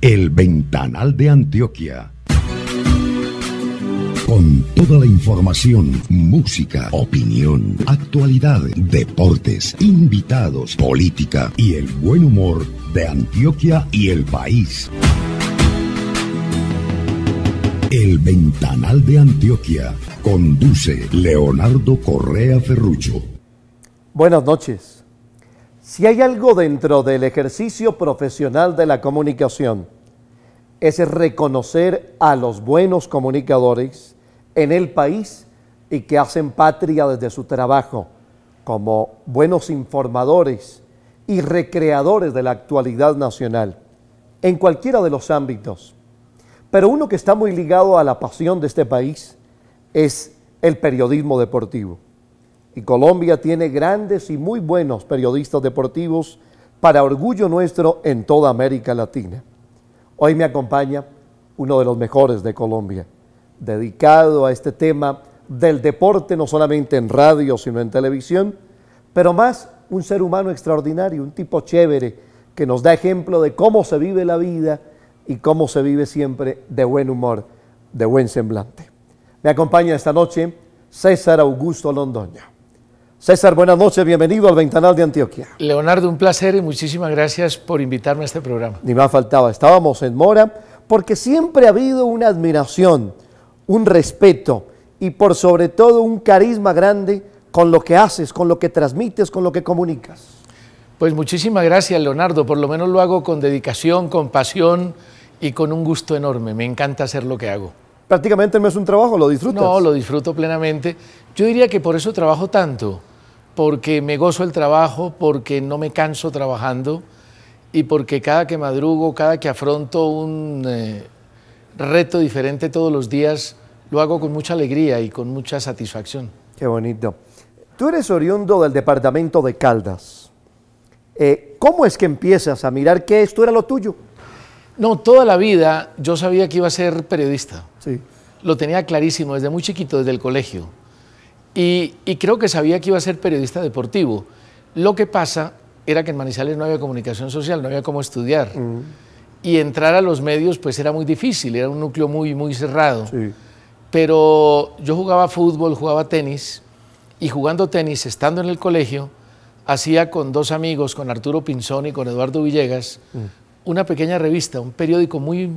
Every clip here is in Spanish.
El Ventanal de Antioquia. Con toda la información, música, opinión, actualidad, deportes, invitados, política y el buen humor de Antioquia y el país. El Ventanal de Antioquia conduce Leonardo Correa Ferrucho. Buenas noches. Si hay algo dentro del ejercicio profesional de la comunicación, es reconocer a los buenos comunicadores en el país y que hacen patria desde su trabajo como buenos informadores y recreadores de la actualidad nacional, en cualquiera de los ámbitos. Pero uno que está muy ligado a la pasión de este país es el periodismo deportivo. Y Colombia tiene grandes y muy buenos periodistas deportivos para orgullo nuestro en toda América Latina. Hoy me acompaña uno de los mejores de Colombia, dedicado a este tema del deporte, no solamente en radio, sino en televisión, pero más un ser humano extraordinario, un tipo chévere, que nos da ejemplo de cómo se vive la vida y cómo se vive siempre de buen humor, de buen semblante. Me acompaña esta noche César Augusto Londoño. César, buenas noches, bienvenido al Ventanal de Antioquia. Leonardo, un placer y muchísimas gracias por invitarme a este programa. Ni más faltaba, estábamos en Mora porque siempre ha habido una admiración, un respeto y por sobre todo un carisma grande con lo que haces, con lo que transmites, con lo que comunicas. Pues muchísimas gracias, Leonardo, por lo menos lo hago con dedicación, con pasión y con un gusto enorme. Me encanta hacer lo que hago prácticamente no es un trabajo, lo disfruto. No, lo disfruto plenamente. Yo diría que por eso trabajo tanto, porque me gozo el trabajo, porque no me canso trabajando y porque cada que madrugo, cada que afronto un eh, reto diferente todos los días, lo hago con mucha alegría y con mucha satisfacción. Qué bonito. Tú eres oriundo del departamento de Caldas. Eh, ¿Cómo es que empiezas a mirar que esto era lo tuyo? No, toda la vida yo sabía que iba a ser periodista. Sí. Lo tenía clarísimo desde muy chiquito, desde el colegio. Y, creo que sabía que iba a ser periodista deportivo. Lo que pasa era que en Manizales no había comunicación social, no había cómo estudiar. Mm. Y entrar a los medios pues era muy difícil, era un núcleo muy, muy cerrado. Pero yo jugaba fútbol, jugaba tenis, y jugando tenis, estando en el colegio, hacía con dos amigos, con Arturo Pinzón y con Eduardo Villegas, mm una pequeña revista, un periódico muy,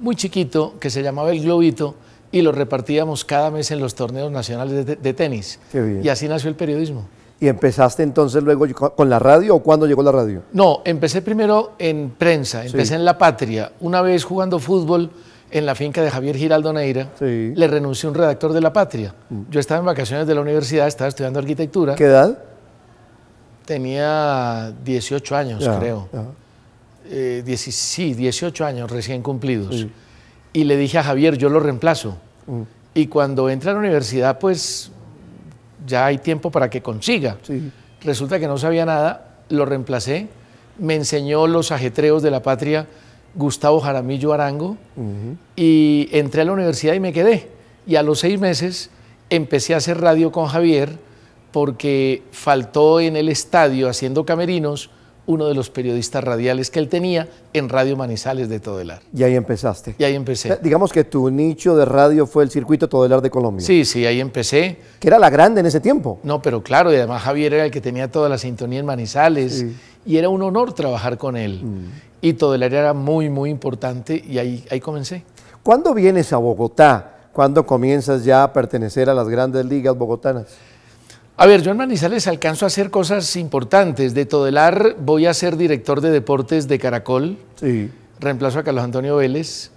muy chiquito que se llamaba El Globito y lo repartíamos cada mes en los torneos nacionales de, tenis. Y así nació el periodismo. ¿Y empezaste entonces luego con la radio o cuándo llegó la radio? No, empecé primero en prensa, empecé en La Patria. Una vez jugando fútbol en la finca de Javier Giraldo Neira, le renunció un redactor de La Patria. Mm. Yo estaba en vacaciones de la universidad, estaba estudiando arquitectura. ¿Qué edad? Tenía 18 años, creo eh, 18 años recién cumplidos. Y le dije a Javier, yo lo reemplazo. Mm. Y cuando entra a la universidad, pues ya hay tiempo para que consiga. Resulta que no sabía nada, lo reemplacé, me enseñó los ajetreos de la patria Gustavo Jaramillo Arango y entré a la universidad y me quedé. Y a los seis meses empecé a hacer radio con Javier porque faltó en el estadio haciendo camerinos uno de los periodistas radiales que él tenía en Radio Manizales de Todelar. Y ahí empezaste. Y ahí empecé. Digamos que tu nicho de radio fue el circuito Todelar de Colombia. Sí, sí, ahí empecé. Que era la grande en ese tiempo. No, pero claro, y además Javier era el que tenía toda la sintonía en Manizales. Y era un honor trabajar con él. Mm. Y Todelar era muy, muy importante y ahí, ahí comencé. ¿Cuándo vienes a Bogotá? ¿Cuándo comienzas ya a pertenecer a las grandes ligas bogotanas? A ver, en Manizales alcanzó a hacer cosas importantes. De Todelar voy a ser director de deportes de Caracol. Sí. Reemplazo a Carlos Antonio Vélez,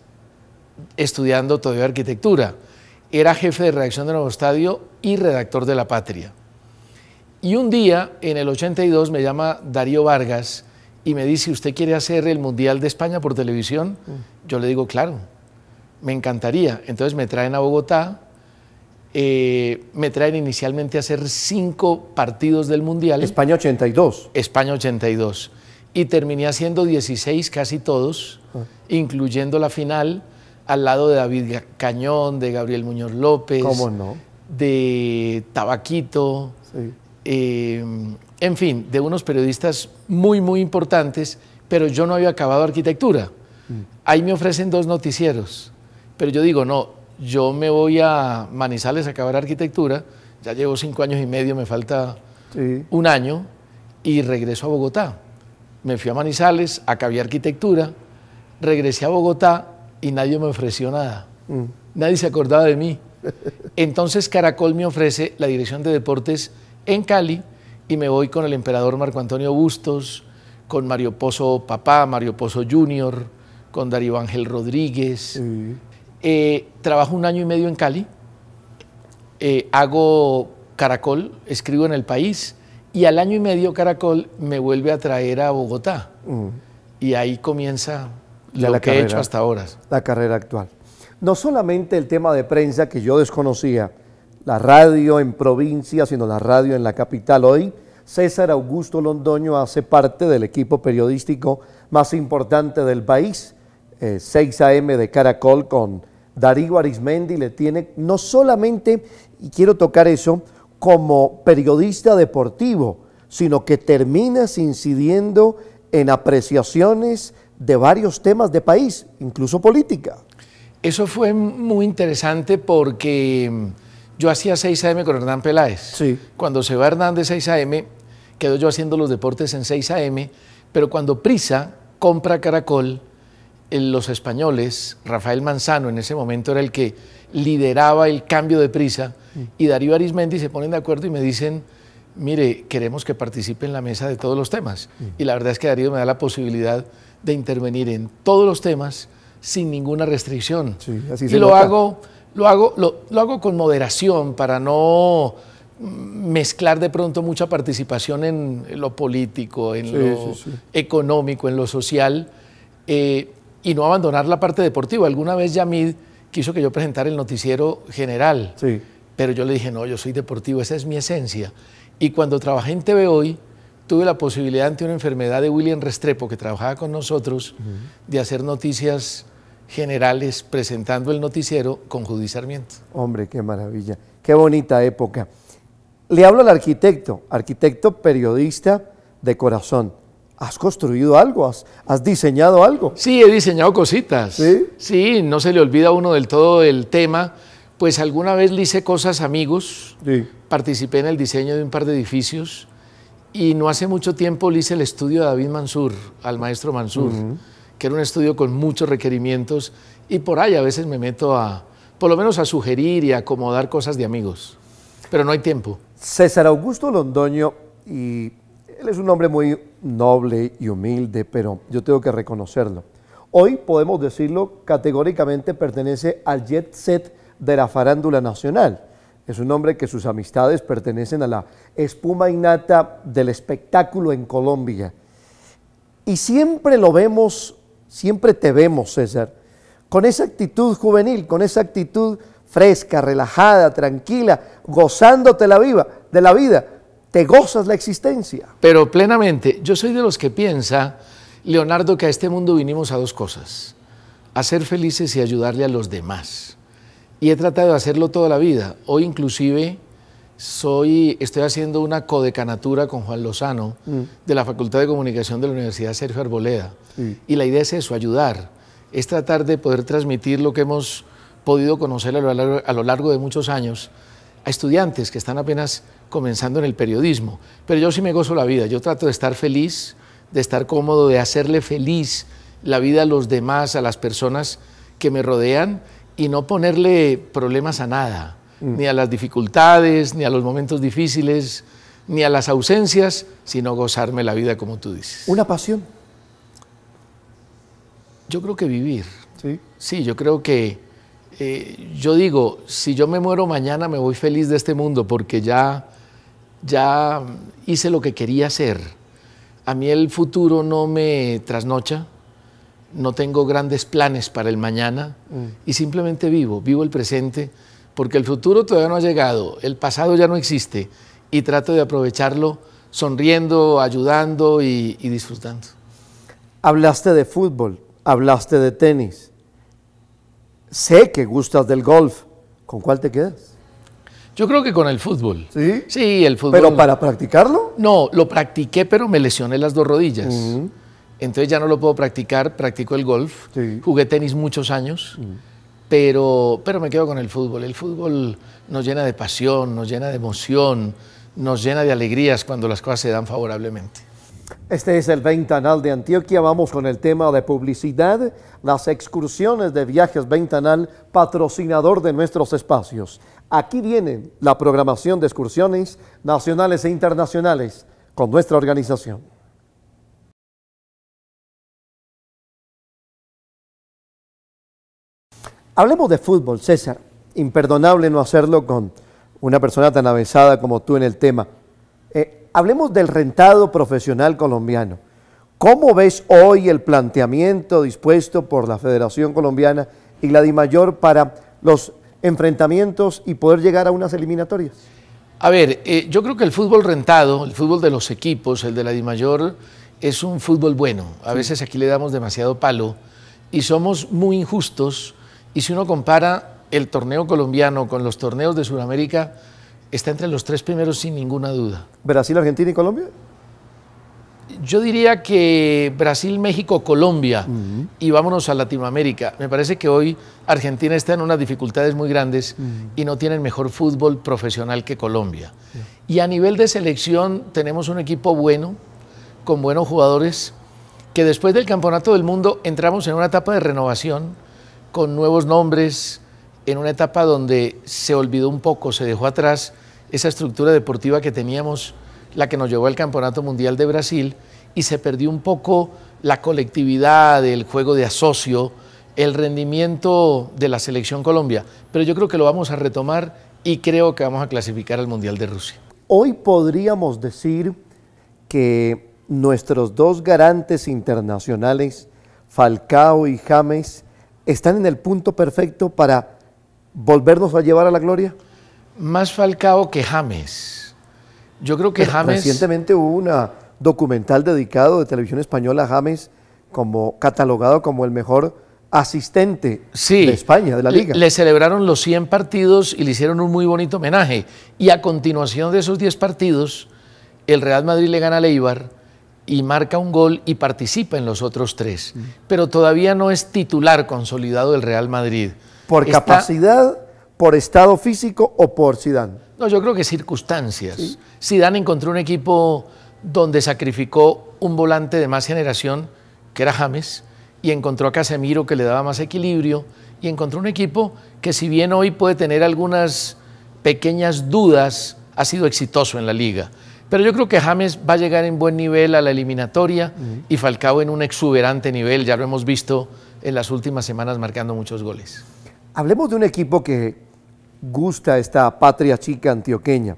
estudiando todavía arquitectura. Era jefe de redacción de Nuevo Estadio y redactor de La Patria. Y un día, en el 82, me llama Darío Vargas y me dice, ¿usted quiere hacer el Mundial de España por televisión? Mm. Yo le digo, claro, me encantaría. Entonces me traen a Bogotá, eh, me traen inicialmente a hacer cinco partidos del Mundial. España 82. España 82. Y terminé haciendo 16 casi todos, ah. incluyendo la final, al lado de David Cañón, de Gabriel Muñoz López. ¿Cómo no? De Tabaquito. Sí. Eh, en fin, de unos periodistas muy, muy importantes, pero yo no había acabado arquitectura. Mm. Ahí me ofrecen dos noticieros, pero yo digo, no, yo me voy a Manizales a acabar arquitectura, ya llevo cinco años y medio, me falta un año, y regreso a Bogotá. Me fui a Manizales, acabé arquitectura, regresé a Bogotá y nadie me ofreció nada. Mm. Nadie se acordaba de mí. Entonces Caracol me ofrece la dirección de deportes en Cali y me voy con el emperador Marco Antonio Bustos, con Mario Pozo Papá, Mario Pozo Junior, con Darío Ángel Rodríguez, eh, trabajo un año y medio en Cali, eh, hago Caracol, escribo en El País, y al año y medio Caracol me vuelve a traer a Bogotá. Mm. Y ahí comienza la que he hecho hasta ahora. La carrera actual. No solamente el tema de prensa que yo desconocía, la radio en provincia, sino la radio en la capital. Hoy César Augusto Londoño hace parte del equipo periodístico más importante del país 6 AM de Caracol con Darío Arizmendi le tiene no solamente, y quiero tocar eso, como periodista deportivo, sino que terminas incidiendo en apreciaciones de varios temas de país, incluso política. Eso fue muy interesante porque yo hacía 6 AM con Hernán Peláez. Cuando se va Hernán de 6 AM, quedo yo haciendo los deportes en 6 AM, pero cuando Prisa compra Caracol, los españoles, Rafael Manzano en ese momento era el que lideraba el cambio de prisa y Darío Arismendi se ponen de acuerdo y me dicen, mire, queremos que participe en la mesa de todos los temas. Mm. Y la verdad es que Darío me da la posibilidad de intervenir en todos los temas sin ninguna restricción. Sí, así y se lo, hago, lo, hago, lo, hago con moderación para no mezclar de pronto mucha participación en lo político, en lo económico, en lo social. Eh, y no abandonar la parte deportiva. Alguna vez Yamid quiso que yo presentara el noticiero general, pero yo le dije, no, yo soy deportivo, esa es mi esencia. Y cuando trabajé en TV Hoy, tuve la posibilidad ante una enfermedad de William Restrepo, que trabajaba con nosotros, de hacer noticias generales presentando el noticiero con Judy Sarmiento. Hombre, qué maravilla, qué bonita época. Le hablo al arquitecto, arquitecto periodista de corazón has construido algo, has, diseñado algo. Sí, he diseñado cositas. ¿Sí? ¿Sí? no se le olvida uno del todo el tema. Pues alguna vez le hice cosas amigos, sí. participé en el diseño de un par de edificios y no hace mucho tiempo le hice el estudio de David Mansur, al maestro Mansur, que era un estudio con muchos requerimientos y por ahí a veces me meto a, por lo menos a sugerir y acomodar cosas de amigos, pero no hay tiempo. César Augusto Londoño, y él es un hombre muy noble y humilde, pero yo tengo que reconocerlo. Hoy podemos decirlo categóricamente pertenece al jet set de la farándula nacional. Es un hombre que sus amistades pertenecen a la espuma innata del espectáculo en Colombia. Y siempre lo vemos, siempre te vemos, César, con esa actitud juvenil, con esa actitud fresca, relajada, tranquila, gozándote la de la vida te gozas la existencia. Pero plenamente, yo soy de los que piensa, Leonardo, que a este mundo vinimos a dos cosas, a ser felices y ayudarle a los demás. Y he tratado de hacerlo toda la vida. Hoy inclusive soy, estoy haciendo una codecanatura con Juan Lozano mm. de la Facultad de Comunicación de la Universidad Sergio Arboleda. Y la idea es eso, ayudar, es tratar de poder transmitir lo que hemos podido conocer a lo largo de muchos años a estudiantes que están apenas comenzando en el periodismo. Pero yo sí me gozo la vida, yo trato de estar feliz, de estar cómodo, de hacerle feliz la vida a los demás, a las personas que me rodean y no ponerle problemas a nada, mm. ni a las dificultades, ni a los momentos difíciles, ni a las ausencias, sino gozarme la vida como tú dices. ¿Una pasión? Yo creo que vivir. Sí, yo creo que eh, yo digo, si yo me muero mañana me voy feliz de este mundo porque ya, ya hice lo que quería hacer. A mí el futuro no me trasnocha, no tengo grandes planes para el mañana mm. y simplemente vivo, vivo el presente porque el futuro todavía no ha llegado, el pasado ya no existe y trato de aprovecharlo sonriendo, ayudando y disfrutando. Hablaste de fútbol, hablaste de tenis Sé que gustas del golf. ¿Con cuál te quedas? Yo creo que con el fútbol. ¿Sí? Sí, el fútbol. ¿Pero para practicarlo? No, lo practiqué, pero me lesioné las dos rodillas. Mm. Entonces ya no lo puedo practicar, practico el golf. Jugué tenis muchos años, mm. pero, pero me quedo con el fútbol. El fútbol nos llena de pasión, nos llena de emoción, nos llena de alegrías cuando las cosas se dan favorablemente. Este es el ventanal de Antioquia. Vamos con el tema de publicidad, las excursiones de viajes ventanal, patrocinador de nuestros espacios. Aquí viene la programación de excursiones nacionales e internacionales con nuestra organización. Hablemos de fútbol, César. Imperdonable no hacerlo con una persona tan avanzada como tú en el tema. Eh, Hablemos del rentado profesional colombiano. ¿Cómo ves hoy el planteamiento dispuesto por la Federación Colombiana y la DIMAYOR para los enfrentamientos y poder llegar a unas eliminatorias? A ver, eh, yo creo que el fútbol rentado, el fútbol de los equipos, el de la DIMAYOR, es un fútbol bueno. A veces aquí le damos demasiado palo y somos muy injustos. Y si uno compara el torneo colombiano con los torneos de Sudamérica, está entre los tres primeros sin ninguna duda. ¿Brasil, Argentina y Colombia? Yo diría que Brasil, México, Colombia y vámonos a Latinoamérica. Me parece que hoy Argentina está en unas dificultades muy grandes y no tienen mejor fútbol profesional que Colombia. Y a nivel de selección tenemos un equipo bueno, con buenos jugadores, que después del Campeonato del Mundo entramos en una etapa de renovación con nuevos nombres, en una etapa donde se olvidó un poco, se dejó atrás esa estructura deportiva que teníamos, la que nos llevó al Campeonato Mundial de Brasil, y se perdió un poco la colectividad, el juego de asocio, el rendimiento de la selección Colombia. Pero yo creo que lo vamos a retomar y creo que vamos a clasificar al Mundial de Rusia. Hoy podríamos decir que nuestros dos garantes internacionales, Falcao y James, están en el punto perfecto para volvernos a llevar a la gloria? Más Falcao que James. Yo creo que James... Recientemente hubo una documental dedicado de televisión española a James como catalogado como el mejor asistente de España, de la liga. Le, celebraron los 100 partidos y le hicieron un muy bonito homenaje. Y a continuación de esos 10 partidos, el Real Madrid le gana a Leibar y marca un gol y participa en los otros tres. Mm. Pero todavía no es titular consolidado del Real Madrid. ¿Por capacidad, por estado físico o por Sidán? No, yo creo que circunstancias. Sidán encontró un equipo donde sacrificó un volante de más generación, que era James, y encontró a Casemiro que le daba más equilibrio, y encontró un equipo que si bien hoy puede tener algunas pequeñas dudas, ha sido exitoso en la liga. Pero yo creo que James va a llegar en buen nivel a la eliminatoria y Falcao en un exuberante nivel, ya lo hemos visto en las últimas semanas marcando muchos goles. Hablemos de un equipo que gusta esta patria chica antioqueña,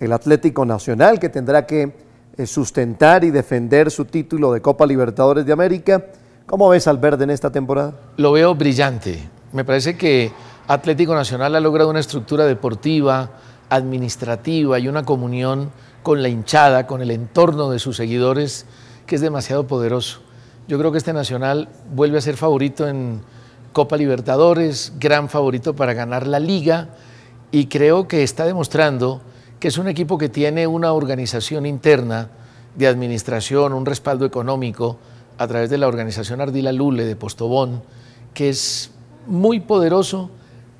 el Atlético Nacional, que tendrá que eh, sustentar y defender su título de Copa Libertadores de América. ¿Cómo ves al verde en esta temporada? Lo veo brillante. Me parece que Atlético Nacional ha logrado una estructura deportiva, administrativa y una comunión con la hinchada, con el entorno de sus seguidores, que es demasiado poderoso. Yo creo que este Nacional vuelve a ser favorito en Copa Libertadores, gran favorito para ganar la liga y creo que está demostrando que es un equipo que tiene una organización interna de administración, un respaldo económico a través de la organización Ardila Lule de Postobón, que es muy poderoso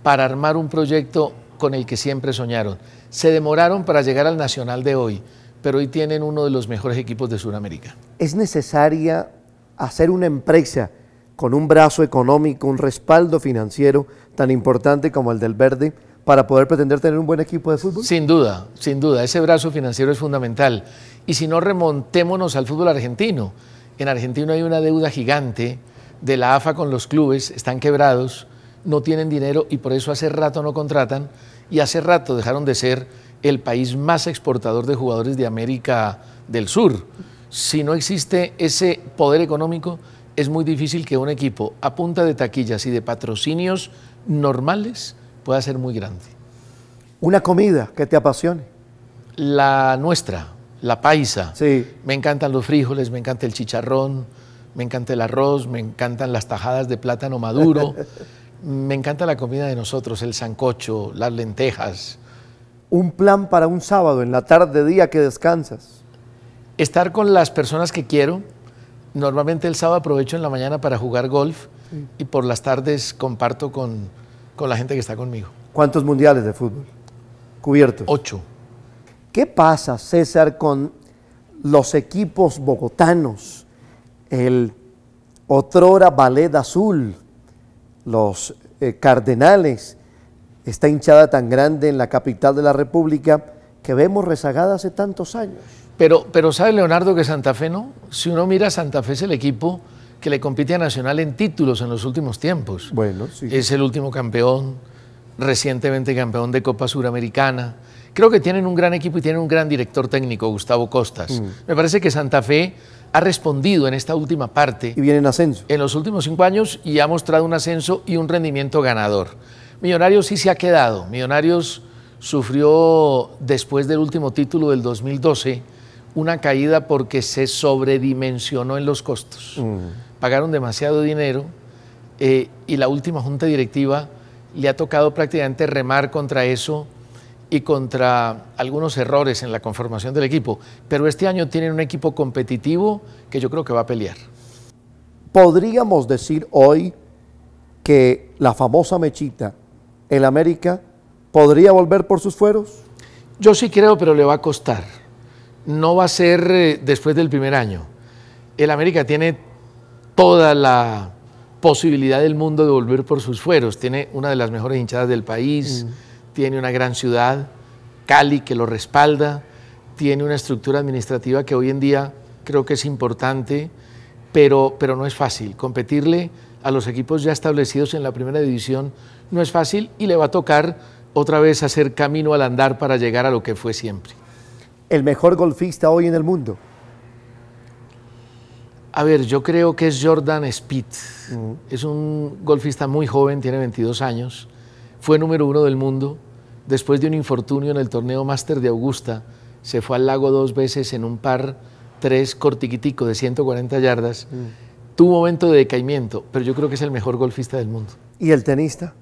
para armar un proyecto con el que siempre soñaron. Se demoraron para llegar al Nacional de hoy, pero hoy tienen uno de los mejores equipos de Sudamérica. Es necesaria hacer una empresa con un brazo económico, un respaldo financiero tan importante como el del Verde para poder pretender tener un buen equipo de fútbol? Sin duda, sin duda, ese brazo financiero es fundamental. Y si no, remontémonos al fútbol argentino. En Argentina hay una deuda gigante de la AFA con los clubes, están quebrados, no tienen dinero y por eso hace rato no contratan y hace rato dejaron de ser el país más exportador de jugadores de América del Sur. Si no existe ese poder económico, es muy difícil que un equipo a punta de taquillas y de patrocinios normales pueda ser muy grande. Una comida que te apasione. La nuestra, la paisa. Sí. Me encantan los frijoles, me encanta el chicharrón, me encanta el arroz, me encantan las tajadas de plátano maduro. me encanta la comida de nosotros, el sancocho, las lentejas. Un plan para un sábado en la tarde día que descansas. Estar con las personas que quiero, normalmente el sábado aprovecho en la mañana para jugar golf y por las tardes comparto con, la gente que está conmigo. ¿Cuántos mundiales de fútbol cubiertos? Ocho. ¿Qué pasa, César, con los equipos bogotanos? El otrora Ballet Azul, los eh, Cardenales, está hinchada tan grande en la capital de la República que vemos rezagada hace tantos años. Pero, pero sabe Leonardo que Santa Fe no. Si uno mira, Santa Fe es el equipo que le compite a Nacional en títulos en los últimos tiempos. Bueno, sí. Es el último campeón, recientemente campeón de Copa Suramericana. Creo que tienen un gran equipo y tienen un gran director técnico, Gustavo Costas. Mm. Me parece que Santa Fe ha respondido en esta última parte. Y viene en ascenso. En los últimos cinco años y ha mostrado un ascenso y un rendimiento ganador. Millonarios sí se ha quedado. Millonarios sufrió después del último título del 2012 una caída porque se sobredimensionó en los costos. Mm. Pagaron demasiado dinero eh, y la última junta directiva le ha tocado prácticamente remar contra eso y contra algunos errores en la conformación del equipo. Pero este año tienen un equipo competitivo que yo creo que va a pelear. Podríamos decir hoy que la famosa mechita, en América, podría volver por sus fueros. Yo sí creo, pero le va a costar no va a ser eh, después del primer año. El América tiene toda la posibilidad del mundo de volver por sus fueros. Tiene una de las mejores hinchadas del país, mm. tiene una gran ciudad, Cali, que lo respalda, tiene una estructura administrativa que hoy en día creo que es importante, pero, pero no es fácil. Competirle a los equipos ya establecidos en la primera división no es fácil y le va a tocar otra vez hacer camino al andar para llegar a lo que fue siempre el mejor golfista hoy en el mundo? A ver, yo creo que es Jordan Speed. Es un golfista muy joven, tiene 22 años. Fue número uno del mundo. Después de un infortunio en el torneo Master de Augusta, se fue al lago dos veces en un par tres cortiquitico de 140 yardas. Tuvo un momento de decaimiento, pero yo creo que es el mejor golfista del mundo. ¿Y el tenista?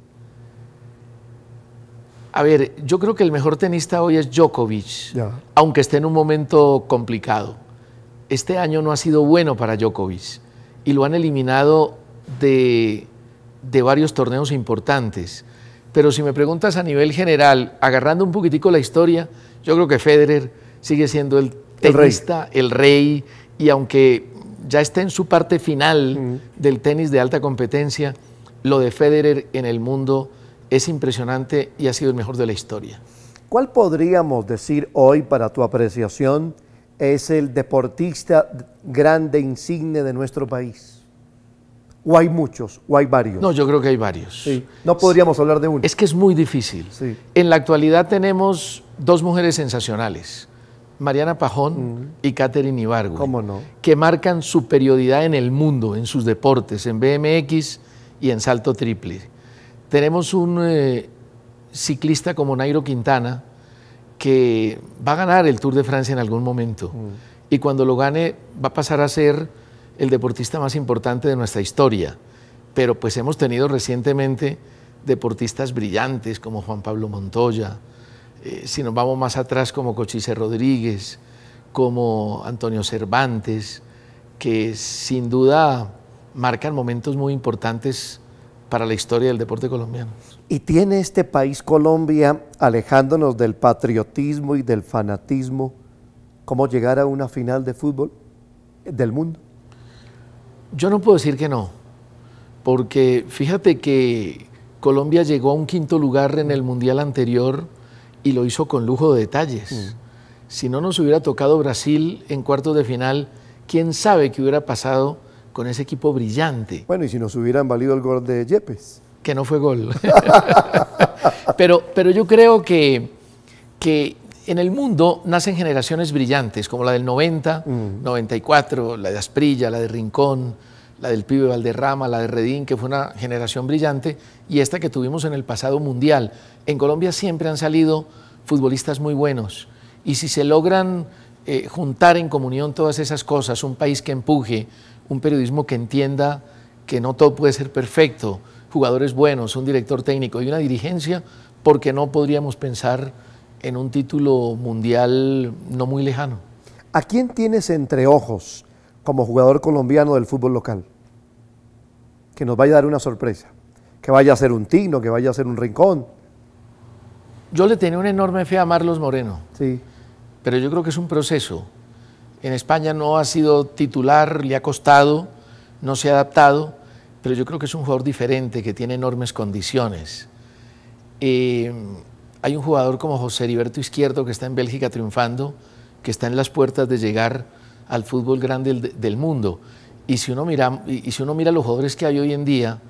A ver, yo creo que el mejor tenista hoy es Djokovic, aunque esté en un momento complicado. Este año no ha sido bueno para Djokovic y lo han eliminado de, varios torneos importantes. Pero si me preguntas a nivel general, agarrando un poquitico la historia, yo creo que Federer sigue siendo el tenista, el rey, y aunque ya esté en su parte final del tenis de alta competencia, lo de Federer en el mundo es impresionante y ha sido el mejor de la historia. ¿Cuál podríamos decir hoy para tu apreciación es el deportista grande insigne de nuestro país? ¿O hay muchos? ¿O hay varios? No, yo creo que hay varios. No podríamos hablar de uno. Es que es muy difícil. En la actualidad tenemos dos mujeres sensacionales, Mariana Pajón mm. y Katherine Ibargo. ¿Cómo no? Que marcan superioridad en el mundo, en sus deportes, en BMX y en salto triple. Tenemos un eh, ciclista como Nairo Quintana que va a ganar el Tour de Francia en algún momento mm. y cuando lo gane va a pasar a ser el deportista más importante de nuestra historia. Pero pues hemos tenido recientemente deportistas brillantes como Juan Pablo Montoya, eh, si nos vamos más atrás como Cochise Rodríguez, como Antonio Cervantes, que sin duda marcan momentos muy importantes para la historia del deporte colombiano. ¿Y tiene este país Colombia, alejándonos del patriotismo y del fanatismo, cómo llegar a una final de fútbol del mundo? Yo no puedo decir que no, porque fíjate que Colombia llegó a un quinto lugar en el Mundial anterior y lo hizo con lujo de detalles. Mm. Si no nos hubiera tocado Brasil en cuartos de final, quién sabe qué hubiera pasado con ese equipo brillante. Bueno, y si nos hubieran valido el gol de Yepes. Que no fue gol. pero, pero yo creo que, que en el mundo nacen generaciones brillantes, como la del 90, 94, mm. la de Asprilla, la de Rincón, la del pibe Valderrama, la de Redín, que fue una generación brillante, y esta que tuvimos en el pasado mundial. En Colombia siempre han salido futbolistas muy buenos, y si se logran eh, juntar en comunión todas esas cosas, un país que empuje, un periodismo que entienda que no todo puede ser perfecto, jugadores buenos, un director técnico y una dirigencia, porque no podríamos pensar en un título mundial no muy lejano. ¿A quién tienes entre ojos como jugador colombiano del fútbol local? Que nos vaya a dar una sorpresa, que vaya a ser un Tino, que vaya a ser un Rincón. Yo le tenía una enorme fe a Marlos Moreno. Sí. Pero yo creo que es un proceso. En España no ha sido titular, le ha costado, no se ha adaptado, pero yo creo que es un jugador diferente, que tiene enormes condiciones. Eh, hay un jugador como José Heriberto Izquierdo que está en Bélgica triunfando, que está en las puertas de llegar al fútbol grande del, mundo. Y si, uno mira, y si uno mira los jugadores que hay hoy en día,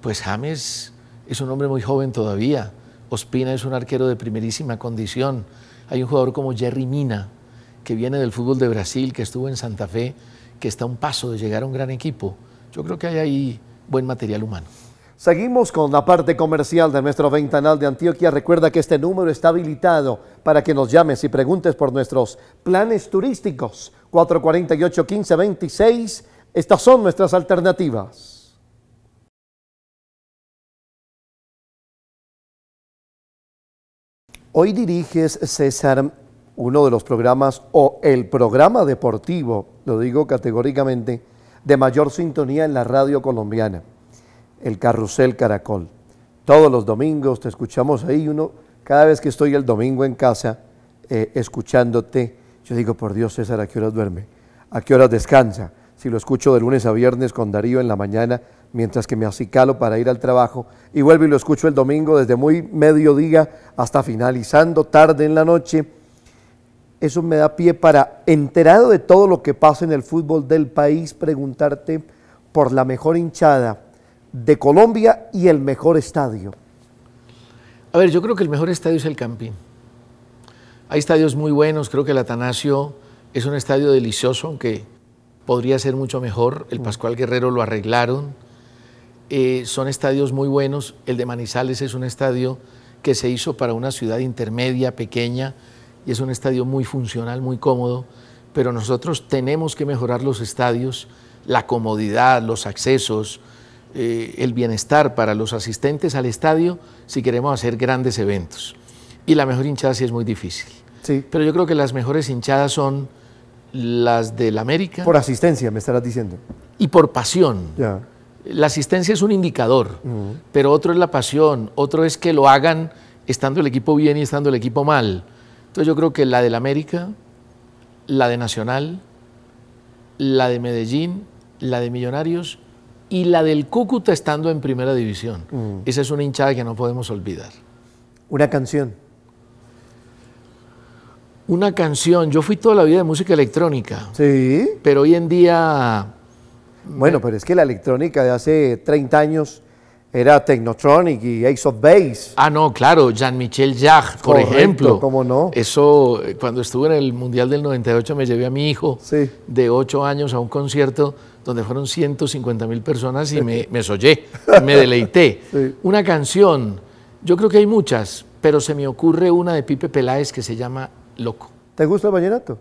pues James es un hombre muy joven todavía. Ospina es un arquero de primerísima condición. Hay un jugador como Jerry Mina, que viene del fútbol de Brasil, que estuvo en Santa Fe, que está a un paso de llegar a un gran equipo. Yo creo que hay ahí buen material humano. Seguimos con la parte comercial de nuestro ventanal de Antioquia. Recuerda que este número está habilitado para que nos llames y preguntes por nuestros planes turísticos. 448-1526. Estas son nuestras alternativas. Hoy diriges, César, uno de los programas o el programa deportivo, lo digo categóricamente, de mayor sintonía en la radio colombiana, el Carrusel Caracol. Todos los domingos te escuchamos ahí, uno, cada vez que estoy el domingo en casa eh, escuchándote, yo digo, por Dios César, ¿a qué horas duerme? ¿A qué horas descansa? Si lo escucho de lunes a viernes con Darío en la mañana, mientras que me acicalo para ir al trabajo, y vuelvo y lo escucho el domingo desde muy mediodía hasta finalizando tarde en la noche, eso me da pie para, enterado de todo lo que pasa en el fútbol del país, preguntarte por la mejor hinchada de Colombia y el mejor estadio. A ver, yo creo que el mejor estadio es el Campín. Hay estadios muy buenos, creo que el Atanasio es un estadio delicioso, aunque podría ser mucho mejor. El mm. Pascual Guerrero lo arreglaron. Eh, son estadios muy buenos. El de Manizales es un estadio que se hizo para una ciudad intermedia, pequeña, y es un estadio muy funcional, muy cómodo, pero nosotros tenemos que mejorar los estadios, la comodidad, los accesos, eh, el bienestar para los asistentes al estadio si queremos hacer grandes eventos. Y la mejor hinchada sí es muy difícil. Sí. Pero yo creo que las mejores hinchadas son las del América. Por asistencia, me estarás diciendo. Y por pasión. La asistencia es un indicador, pero otro es la pasión, otro es que lo hagan estando el equipo bien y estando el equipo mal. Entonces yo creo que la del América, la de Nacional, la de Medellín, la de Millonarios y la del Cúcuta estando en primera división. Mm. Esa es una hinchada que no podemos olvidar. Una canción. Una canción. Yo fui toda la vida de música electrónica. Sí. Pero hoy en día... Bueno, pero es que la electrónica de hace 30 años era Technotronic y Ace of Base. Ah, no, claro, Jean-Michel Jarre, por ejemplo. ¿Cómo no? Eso, eh, cuando estuve en el Mundial del 98, me llevé a mi hijo de 8 años a un concierto donde fueron 150 mil personas y me, me sollé, me deleité. Una canción, yo creo que hay muchas, pero se me ocurre una de Pipe Peláez que se llama Loco. ¿Te gusta el vallenato?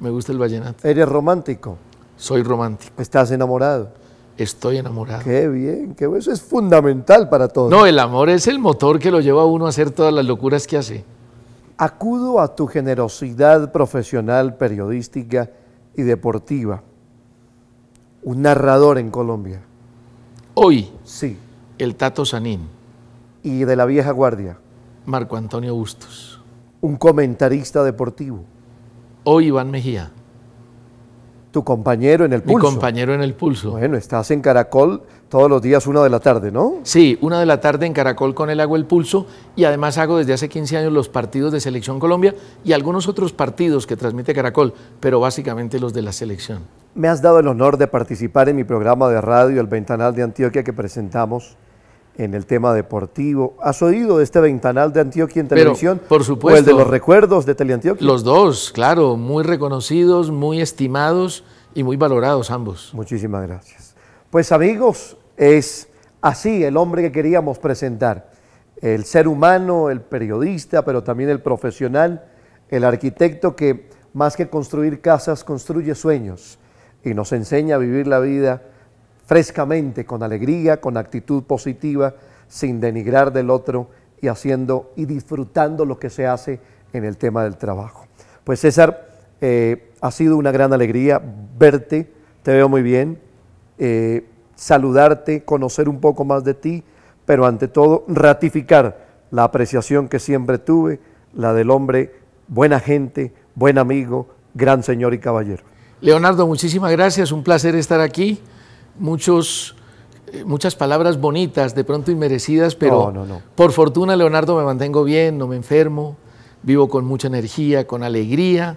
Me gusta el vallenato. ¿Eres romántico? Soy romántico. ¿Estás enamorado? estoy enamorado. Qué bien, Eso es fundamental para todo. No, el amor es el motor que lo lleva a uno a hacer todas las locuras que hace. Acudo a tu generosidad profesional, periodística y deportiva. Un narrador en Colombia. Hoy. Sí. El Tato Sanín. Y de la vieja guardia. Marco Antonio Bustos. Un comentarista deportivo. Hoy Iván Mejía. Tu compañero en el pulso. Mi compañero en el pulso. Bueno, estás en Caracol todos los días, una de la tarde, ¿no? Sí, una de la tarde en Caracol con el hago el pulso y además hago desde hace 15 años los partidos de Selección Colombia y algunos otros partidos que transmite Caracol, pero básicamente los de la selección. Me has dado el honor de participar en mi programa de radio, El Ventanal de Antioquia, que presentamos en el tema deportivo. ¿Has oído de este ventanal de Antioquia en televisión? por supuesto. O el de los recuerdos de Teleantioquia. Los dos, claro, muy reconocidos, muy estimados y muy valorados ambos. Muchísimas gracias. Pues amigos, es así el hombre que queríamos presentar. El ser humano, el periodista, pero también el profesional, el arquitecto que más que construir casas, construye sueños y nos enseña a vivir la vida frescamente, con alegría, con actitud positiva, sin denigrar del otro y haciendo y disfrutando lo que se hace en el tema del trabajo. Pues César, eh, ha sido una gran alegría verte, te veo muy bien, eh, saludarte, conocer un poco más de ti, pero ante todo ratificar la apreciación que siempre tuve, la del hombre, buena gente, buen amigo, gran señor y caballero. Leonardo, muchísimas gracias, un placer estar aquí muchos, eh, muchas palabras bonitas, de pronto inmerecidas, pero por fortuna, Leonardo, me mantengo bien, no me enfermo, vivo con mucha energía, con alegría,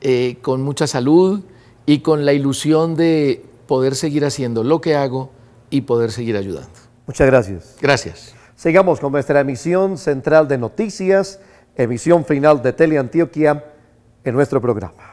eh, con mucha salud y con la ilusión de poder seguir haciendo lo que hago y poder seguir ayudando. Muchas gracias. Gracias. Sigamos con nuestra emisión central de noticias, emisión final de Teleantioquia en nuestro programa.